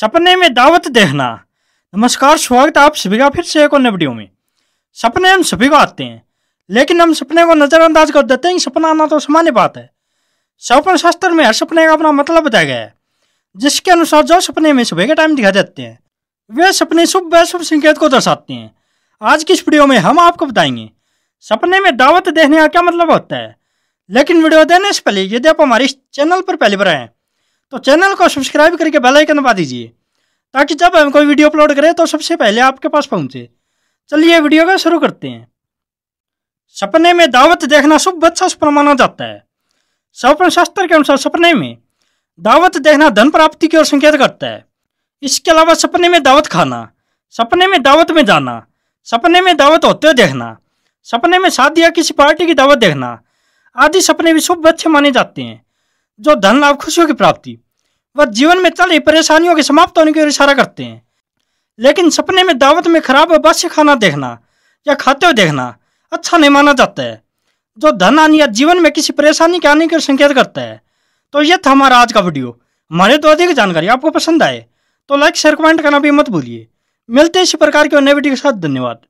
सपने में दावत देखना नमस्कार स्वागत आप सभी का फिर से एक और वीडियो में सपने हम सभी को आते हैं लेकिन हम सपने को नज़रअंदाज कर देते हैं सपना आना तो सामान्य बात है सपन शास्त्र में हर सपने का अपना मतलब बताया गया है जिसके अनुसार जो सपने में सुबह के टाइम दिखाई देते हैं वे सपने शुभ व शुभ संकेत को दर्शाते हैं आज की इस वीडियो में हम आपको बताएंगे सपने में दावत देखने का क्या मतलब होता है लेकिन वीडियो देने से पहले यदि आप हमारे चैनल पर पहली बार आए तो चैनल को सब्सक्राइब करके बेल आइकन दबा दीजिए ताकि जब हम कोई वीडियो अपलोड करें तो सबसे पहले आपके पास पहुंचे चलिए वीडियो का शुरू करते हैं सपने में दावत देखना शुभ अच्छा सपना माना जाता है सपन शास्त्र के अनुसार सपने में दावत देखना धन प्राप्ति की ओर संकेत करता है इसके अलावा सपने में दावत खाना सपने में दावत में जाना सपने में दावत होते हुए देखना सपने में शादी या किसी पार्टी की दावत देखना आदि सपने भी शुभ अच्छे माने जाते हैं जो धन लाभ खुशियों की प्राप्ति व जीवन में चल रही परेशानियों के समाप्त होने की इशारा करते हैं लेकिन सपने में दावत में खराब अवश्य खाना देखना या खाते हुए देखना अच्छा नहीं माना जाता है जो धन आने या जीवन में किसी परेशानी के आने की संकेत करता है तो यह था हमारा आज का वीडियो हमारे तो अधिक जानकारी आपको पसंद आए तो लाइक शेयर कमेंट करना भी मत भूलिए मिलते हैं इसी प्रकार के नए वीडियो के साथ धन्यवाद